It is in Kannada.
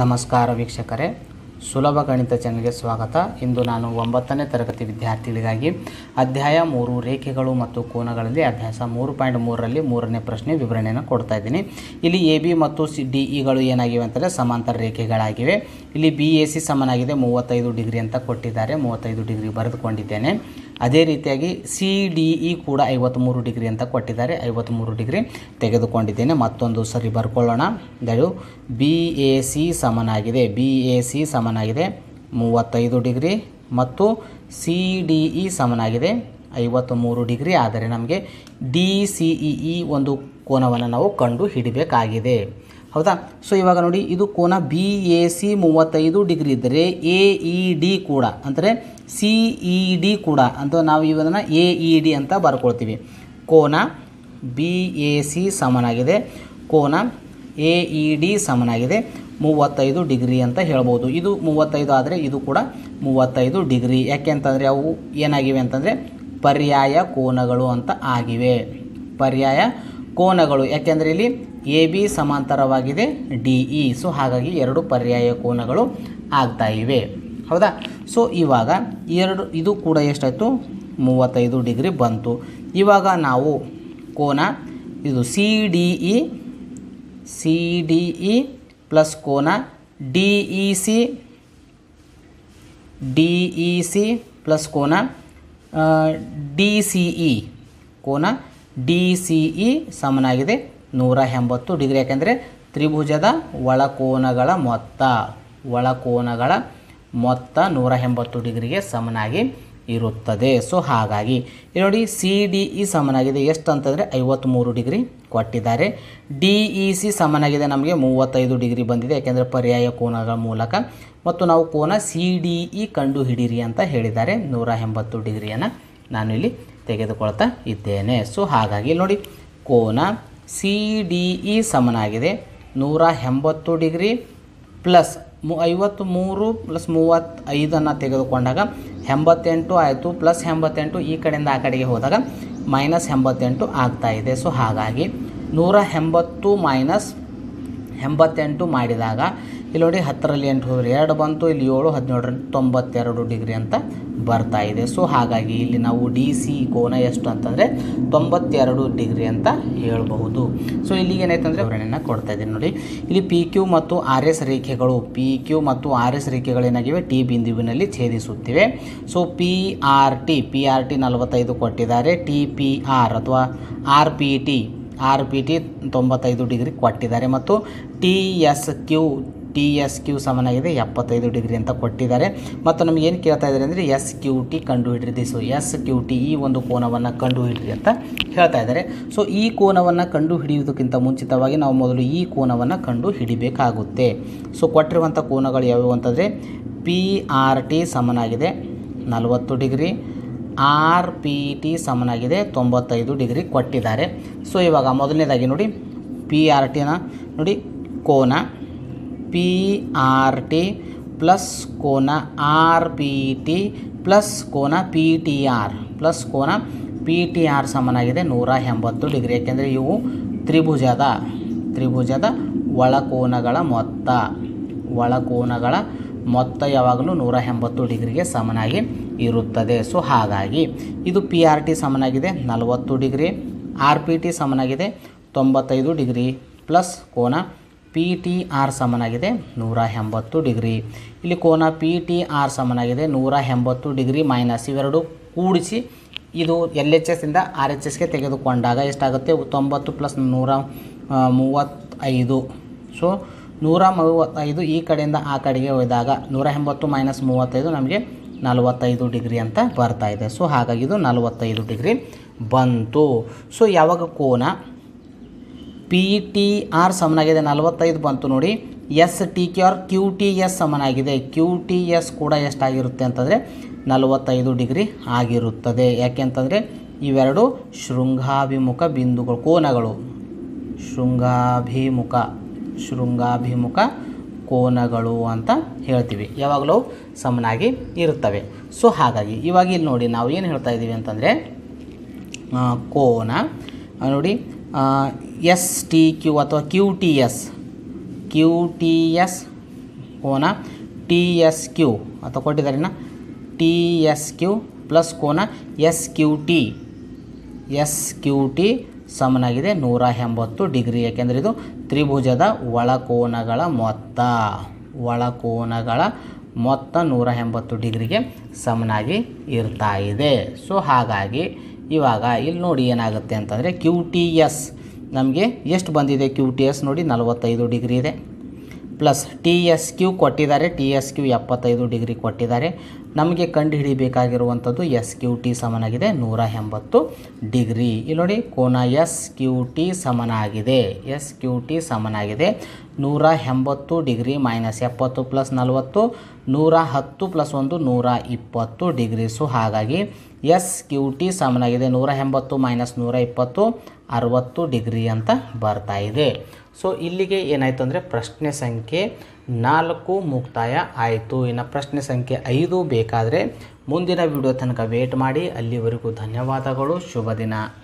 ನಮಸ್ಕಾರ ವೀಕ್ಷಕರೇ ಸುಲಭ ಗಣಿತ ಚಾನಲ್ಗೆ ಸ್ವಾಗತ ಇಂದು ನಾನು ಒಂಬತ್ತನೇ ತರಗತಿ ವಿದ್ಯಾರ್ಥಿಗಳಿಗಾಗಿ ಅಧ್ಯಾಯ ಮೂರು ರೇಖೆಗಳು ಮತ್ತು ಕೋನಗಳಲ್ಲಿ ಅಭ್ಯಾಸ ಮೂರು ಪಾಯಿಂಟ್ ಮೂರರಲ್ಲಿ ಮೂರನೇ ಪ್ರಶ್ನೆ ವಿವರಣೆಯನ್ನು ಕೊಡ್ತಾ ಇದ್ದೀನಿ ಇಲ್ಲಿ ಎ ಬಿ ಮತ್ತು ಸಿ ಡಿ ಇಗಳು e ಏನಾಗಿವೆ ಅಂತಂದರೆ ಸಮಾಂತರ ರೇಖೆಗಳಾಗಿವೆ ಇಲ್ಲಿ ಬಿ ಎ ಸಿ ಸಮನಾಗಿದೆ ಮೂವತ್ತೈದು ಡಿಗ್ರಿ ಅಂತ ಕೊಟ್ಟಿದ್ದಾರೆ ಮೂವತ್ತೈದು ಡಿಗ್ರಿ ಬರೆದುಕೊಂಡಿದ್ದೇನೆ ಅದೇ ರೀತಿಯಾಗಿ ಸಿ ಡಿ ಇ ಕೂಡ ಐವತ್ತ್ಮೂರು ಡಿಗ್ರಿ ಅಂತ ಕೊಟ್ಟಿದ್ದಾರೆ ಐವತ್ತ್ಮೂರು ಡಿಗ್ರಿ ತೆಗೆದುಕೊಂಡಿದ್ದೇನೆ ಮತ್ತೊಂದು ಸರಿ ಬರ್ಕೊಳ್ಳೋಣ ದಯವು ಬಿ ಎ ಸಿ ಸಮನಾಗಿದೆ ಬಿ ಎ ಸಿ ಸಮನಾಗಿದೆ ಮೂವತ್ತೈದು ಡಿಗ್ರಿ ಮತ್ತು ಸಿ ಡಿ ಇ ಸಮನಾಗಿದೆ ಐವತ್ತ್ಮೂರು ಡಿಗ್ರಿ ಆದರೆ ನಮಗೆ D C E e e ಒಂದು ಕೋನವನ್ನು ನಾವು ಕಂಡು ಹಿಡಬೇಕಾಗಿದೆ ಹೌದಾ ಸೊ ಇವಾಗ ನೋಡಿ ಇದು ಕೋನ ಬಿ ಎ ಸಿ ಮೂವತ್ತೈದು ಡಿಗ್ರಿ ಇದ್ದರೆ ಎ ಇ ಡಿ ಕೂಡ ಅಂದರೆ ಸಿ ಇ ಡಿ ಕೂಡ ಅಂತ ನಾವು ಇವನ್ನ ಎ ಇ e ಡಿ ಅಂತ ಬರ್ಕೊಳ್ತೀವಿ ಕೋನ ಬಿ ಎ ಸಿ ಸಮನಾಗಿದೆ ಕೋನ ಎ ಇ ಡಿ ಸಮನಾಗಿದೆ ಮೂವತ್ತೈದು ಡಿಗ್ರಿ ಅಂತ ಹೇಳ್ಬೋದು ಇದು ಮೂವತ್ತೈದು ಆದರೆ ಇದು ಕೂಡ ಮೂವತ್ತೈದು ಡಿಗ್ರಿ ಯಾಕೆ ಅಂತಂದರೆ ಅವು ಏನಾಗಿವೆ ಅಂತಂದರೆ ಪರ್ಯಾಯ ಕೋನಗಳು ಅಂತ ಆಗಿವೆ ಪರ್ಯಾಯ ಕೋನಗಳು ಯಾಕೆಂದರೆ ಇಲ್ಲಿ ಎ ಬಿ ಸಮಾಂತರವಾಗಿದೆ ಡಿ ಇ ಸೊ ಹಾಗಾಗಿ ಎರಡು ಪರ್ಯಾಯ ಕೋನಗಳು ಆಗ್ತಾ ಇವೆ ಹೌದಾ ಸೊ ಇವಾಗ ಎರಡು ಇದು ಕೂಡ ಎಷ್ಟಾಯಿತು ಮೂವತ್ತೈದು ಡಿಗ್ರಿ ಬಂತು ಇವಾಗ ನಾವು ಕೋನ ಇದು C D E C D E plus ಕೋನ D E C D E C plus ಕೋನ ಡಿ ಸಿ ಇ ಕೋನ ಡಿ ಸಿ ಇ ಸಮನಾಗಿದೆ ನೂರ ಎಂಬತ್ತು ಡಿಗ್ರಿ ಯಾಕೆಂದರೆ ತ್ರಿಭುಜದ ಒಳಕೋನಗಳ ಮೊತ್ತ ಒಳಕೋನಗಳ ಮೊತ್ತ ನೂರ ಎಂಬತ್ತು ಡಿಗ್ರಿಗೆ ಸಮನಾಗಿ ಇರುತ್ತದೆ ಸೊ ಹಾಗಾಗಿ ಇಲ್ಲಿ ನೋಡಿ ಸಿ ಡಿ ಇ ಸಮನಾಗಿದೆ ಎಷ್ಟು ಅಂತಂದರೆ ಐವತ್ತ್ಮೂರು ಡಿಗ್ರಿ ಕೊಟ್ಟಿದ್ದಾರೆ ಡಿ ಇ ಸಿ ಸಮನಾಗಿದೆ ನಮಗೆ ಮೂವತ್ತೈದು ಡಿಗ್ರಿ ಬಂದಿದೆ ಯಾಕೆಂದರೆ ಪರ್ಯಾಯ ಕೋನಗಳ ಮೂಲಕ ಮತ್ತು ನಾವು ಕೋನ ಸಿ ಡಿ ಇ e ಕಂಡು ಹಿಡೀರಿ ಅಂತ ಹೇಳಿದ್ದಾರೆ ನೂರ ಎಂಬತ್ತು ಡಿಗ್ರಿಯನ್ನು ನಾನು ಇಲ್ಲಿ ತೆಗೆದುಕೊಳ್ತಾ ಇದ್ದೇನೆ ಸೊ ಹಾಗಾಗಿ ನೋಡಿ ಕೋನ ಸಿ ಡಿ ಇ ಸಮನಾಗಿದೆ ನೂರ ಎಂಬತ್ತು ಡಿಗ್ರಿ ಪ್ಲಸ್ ಮು ಐವತ್ತು ಮೂರು ಪ್ಲಸ್ ಮೂವತ್ತೈದನ್ನು ತೆಗೆದುಕೊಂಡಾಗ ಎಂಬತ್ತೆಂಟು ಆಯಿತು ಪ್ಲಸ್ ಎಂಬತ್ತೆಂಟು ಈ ಕಡೆಯಿಂದ ಆ ಕಡೆಗೆ ಹೋದಾಗ ಮೈನಸ್ ಎಂಬತ್ತೆಂಟು ಆಗ್ತಾಯಿದೆ ಸೊ ಹಾಗಾಗಿ ನೂರ ಎಂಬತ್ತು ಮೈನಸ್ ಎಂಬತ್ತೆಂಟು ಮಾಡಿದಾಗ ಇಲ್ಲಿ ನೋಡಿ ಹತ್ತರಲ್ಲಿ ಎಂಟು ಹೋದರೆ ಎರಡು ಬಂತು ಇಲ್ಲಿ ಏಳು ಹದಿನೇಳರಲ್ಲಿ ತೊಂಬತ್ತೆರಡು ಡಿಗ್ರಿ ಅಂತ ಬರ್ತಾ ಇದೆ ಸೊ ಹಾಗಾಗಿ ಇಲ್ಲಿ ನಾವು ಡಿ ಸಿ ಕೋನ ಎಷ್ಟು ಅಂತಂದರೆ ತೊಂಬತ್ತೆರಡು ಡಿಗ್ರಿ ಅಂತ ಹೇಳಬಹುದು ಸೊ ಇಲ್ಲಿಗೆ ಏನಾಯ್ತಂದರೆ ವಿವರಣೆಯನ್ನು ಕೊಡ್ತಾ ಇದ್ದೀನಿ ನೋಡಿ ಇಲ್ಲಿ ಪಿ ಕ್ಯೂ ಮತ್ತು ಆರ್ ಎಸ್ ರೇಖೆಗಳು ಪಿ ಕ್ಯೂ ಮತ್ತು ಆರ್ ಎಸ್ ರೇಖೆಗಳೇನಾಗಿವೆ ಟಿ ಬಿಂದುವಿನಲ್ಲಿ ಛೇದಿಸುತ್ತಿವೆ so P R T P R T ನಲವತ್ತೈದು ಕೊಟ್ಟಿದ್ದಾರೆ ಟಿ ಪಿ ಆರ್ ಅಥವಾ R P T R P T ತೊಂಬತ್ತೈದು ಡಿಗ್ರಿ ಕೊಟ್ಟಿದ್ದಾರೆ ಮತ್ತು T S Q T S Q ಸಮನಾಗಿದೆ ಎಪ್ಪತ್ತೈದು ಡಿಗ್ರಿ ಅಂತ ಕೊಟ್ಟಿದ್ದಾರೆ ಮತ್ತು ನಮ್ಗೆ ಏನು ಕೇಳ್ತಾ ಇದ್ದಾರೆ ಅಂದರೆ ಎಸ್ ಕ್ಯೂ ಟಿ ಕಂಡುಹಿಡ್ರಿ ದಿಸು ಎಸ್ ಕ್ಯೂ ಟಿ ಈ ಒಂದು ಕೋನವನ್ನು ಕಂಡುಹಿಡ್ರಿ ಅಂತ ಹೇಳ್ತಾ ಇದ್ದಾರೆ ಸೊ ಈ ಕೋನವನ್ನು ಕಂಡು ಹಿಡಿಯುವುದಕ್ಕಿಂತ ಮುಂಚಿತವಾಗಿ ನಾವು ಮೊದಲು ಈ ಕೋನವನ್ನು ಕಂಡು ಹಿಡಿಬೇಕಾಗುತ್ತೆ ಸೊ ಕೊಟ್ಟಿರುವಂಥ ಕೋನಗಳು ಯಾವುವು ಅಂತಂದರೆ ಪಿ ಆರ್ ಟಿ ಸಮನಾಗಿದೆ ನಲವತ್ತು ಡಿಗ್ರಿ ಆರ್ ಪಿ ಟಿ ಸಮನಾಗಿದೆ ತೊಂಬತ್ತೈದು ಡಿಗ್ರಿ ಕೊಟ್ಟಿದ್ದಾರೆ ಸೊ ಇವಾಗ ಮೊದಲನೇದಾಗಿ ನೋಡಿ ಪಿ ಆರ್ ಟಿನ ನೋಡಿ ಕೋನ ಪಿ ಆರ್ ಟಿ ಪ್ಲಸ್ ಕೋನ ಆರ್ ಪಿ ಟಿ ಪ್ಲಸ್ ಕೋನ ಪಿ ಟಿ ಆರ್ ಪ್ಲಸ್ ಕೋನ ಪಿ ಟಿ ಆರ್ ಸಮನಾಗಿದೆ ನೂರ ಎಂಬತ್ತು ಡಿಗ್ರಿ ಯಾಕೆಂದರೆ ಇವು ತ್ರಿಭುಜದ ತ್ರಿಭುಜದ ಒಳಕೋನಗಳ ಮೊತ್ತ ಒಳಕೋನಗಳ ಮೊತ್ತ ಯಾವಾಗಲೂ ನೂರ ಎಂಬತ್ತು ಡಿಗ್ರಿಗೆ ಸಮನಾಗಿ ಇರುತ್ತದೆ ಸೊ ಹಾಗಾಗಿ ಇದು ಪಿ ಆರ್ ಟಿ ಸಮನಾಗಿದೆ ನಲವತ್ತು ಡಿಗ್ರಿ ಆರ್ ಪಿ ಟಿ ಸಮನಾಗಿದೆ ತೊಂಬತ್ತೈದು ಡಿಗ್ರಿ ಪ್ಲಸ್ ಕೋನ ಪಿ ಟಿ ಆರ್ ಸಮನಾಗಿದೆ ನೂರ ಎಂಬತ್ತು ಡಿಗ್ರಿ ಇಲ್ಲಿ ಕೋನ ಪಿ ಟಿ ಆರ್ ಸಮನಾಗಿದೆ ನೂರ ಎಂಬತ್ತು ಡಿಗ್ರಿ ಮೈನಸ್ ಇವೆರಡು ಕೂಡಿಸಿ ಇದು ಎಲ್ ಎಚ್ ಎಸ್ ಇಂದ ಆರ್ ಎಚ್ ಎಸ್ಗೆ ತೆಗೆದುಕೊಂಡಾಗ ಎಷ್ಟಾಗುತ್ತೆ ತೊಂಬತ್ತು ಪ್ಲಸ್ ನೂರ ಮೂವತ್ತೈದು ಸೊ ನೂರ ಮೂವತ್ತೈದು ಈ ಕಡೆಯಿಂದ ಆ ಕಡೆಗೆ ಹೋಯ್ದಾಗ ನೂರ ಎಂಬತ್ತು ಮೈನಸ್ ಮೂವತ್ತೈದು ನಮಗೆ ನಲವತ್ತೈದು ಡಿಗ್ರಿ ಅಂತ ಬರ್ತಾ ಇದೆ ಸೊ ಹಾಗಾಗಿ ಇದು ನಲವತ್ತೈದು ಡಿಗ್ರಿ ಬಂತು ಸೊ ಯಾವಾಗ ಕೋನ ಪಿ ಟಿ ಆರ್ ಸಮನಾಗಿದೆ ನಲವತ್ತೈದು ಬಂತು ನೋಡಿ S T Q R Q T S ಸಮನಾಗಿದೆ ಕ್ಯೂ ಟಿ ಎಸ್ ಕೂಡ ಎಷ್ಟಾಗಿರುತ್ತೆ ಅಂತಂದರೆ ನಲವತ್ತೈದು ಡಿಗ್ರಿ ಆಗಿರುತ್ತದೆ ಯಾಕೆಂತಂದರೆ ಇವೆರಡು ಶೃಂಗಾಭಿಮುಖ ಬಿಂದುಗಳು ಕೋನಗಳು ಶೃಂಗಾಭಿಮುಖ ಶೃಂಗಾಭಿಮುಖ ಕೋನಗಳು ಅಂತ ಹೇಳ್ತೀವಿ ಯಾವಾಗಲೂ ಸಮನಾಗಿ ಇರುತ್ತವೆ ಸೊ ಹಾಗಾಗಿ ಇವಾಗ ಇಲ್ಲಿ ನೋಡಿ ನಾವು ಏನು ಹೇಳ್ತಾ ಇದ್ದೀವಿ ಅಂತಂದರೆ ಕೋನ ನೋಡಿ ಎಸ್ ಟಿ ಕ್ಯೂ ಅಥವಾ Q T S Q T S ಕೋನ ಟಿ ಎಸ್ ಕ್ಯೂ ಅಥವಾ ಕೊಟ್ಟಿದ್ದಾರೆನ ಟಿ ಎಸ್ ಕ್ಯೂ ಪ್ಲಸ್ ಕೋನ S Q T S Q T ಸಮನಾಗಿದೆ ನೂರ ಎಂಬತ್ತು ಡಿಗ್ರಿ ಯಾಕೆಂದರೆ ಇದು ತ್ರಿಭುಜದ ಒಳಕೋನಗಳ ಮೊತ್ತ ಒಳಕೋನಗಳ ಮೊತ್ತ ನೂರ ಎಂಬತ್ತು ಡಿಗ್ರಿಗೆ ಸಮನಾಗಿ ಇರ್ತಾ ಇದೆ ಸೊ ಹಾಗಾಗಿ ಇವಾಗ ಇಲ್ಲಿ ನೋಡಿ ಏನಾಗುತ್ತೆ ಅಂತಂದರೆ ಕ್ಯೂ ಟಿ ಎಸ್ ನಮಗೆ ಎಷ್ಟು ಬಂದಿದೆ ಕ್ಯೂ ಟಿ ಎಸ್ ನೋಡಿ ನಲವತ್ತೈದು ಡಿಗ್ರಿ ಇದೆ ಪ್ಲಸ್ ಟಿ ಎಸ್ ಕ್ಯೂ ಕೊಟ್ಟಿದ್ದಾರೆ ಟಿ ಎಸ್ ಕ್ಯೂ ಎಪ್ಪತ್ತೈದು ಡಿಗ್ರಿ ಕೊಟ್ಟಿದ್ದಾರೆ ನಮಗೆ ಕಂಡು ಹಿಡಿಯಬೇಕಾಗಿರುವಂಥದ್ದು ಎಸ್ ಕ್ಯೂ ಟಿ ಸಮನಾಗಿದೆ ನೂರ ಎಂಬತ್ತು ಡಿಗ್ರಿ ಇಲ್ಲಿ ನೋಡಿ ಕೋನ ಎಸ್ ಕ್ಯೂ ಟಿ ಸಮನಾಗಿದೆ ಎಸ್ ಕ್ಯೂ ಟಿ ಸಮನಾಗಿದೆ ನೂರ ಎಂಬತ್ತು ಡಿಗ್ರಿ ಮೈನಸ್ ಎಪ್ಪತ್ತು ಪ್ಲಸ್ ನಲವತ್ತು ನೂರ ಹತ್ತು ಪ್ಲಸ್ ಒಂದು ನೂರ ಇಪ್ಪತ್ತು ಡಿಗ್ರಿ ಸೊ ಹಾಗಾಗಿ ಎಸ್ ಕ್ಯೂ ಟಿ ಸಮನಾಗಿದೆ ನೂರ ಎಂಬತ್ತು ಮೈನಸ್ ನೂರ ಇಪ್ಪತ್ತು ಅರುವತ್ತು ಡಿಗ್ರಿ ಅಂತ ಬರ್ತಾಯಿದೆ ಸೊ ಇಲ್ಲಿಗೆ ಏನಾಯಿತು ಅಂದರೆ ಪ್ರಶ್ನೆ ಸಂಖ್ಯೆ ನಾಲ್ಕು ಮುಕ್ತಾಯ ಆಯಿತು ಇನ್ನು ಪ್ರಶ್ನೆ ಸಂಖ್ಯೆ ಐದು ಬೇಕಾದರೆ ಮುಂದಿನ ವಿಡಿಯೋ ತನಕ ವೇಟ್ ಮಾಡಿ ಅಲ್ಲಿವರೆಗೂ ಧನ್ಯವಾದಗಳು ಶುಭ ದಿನ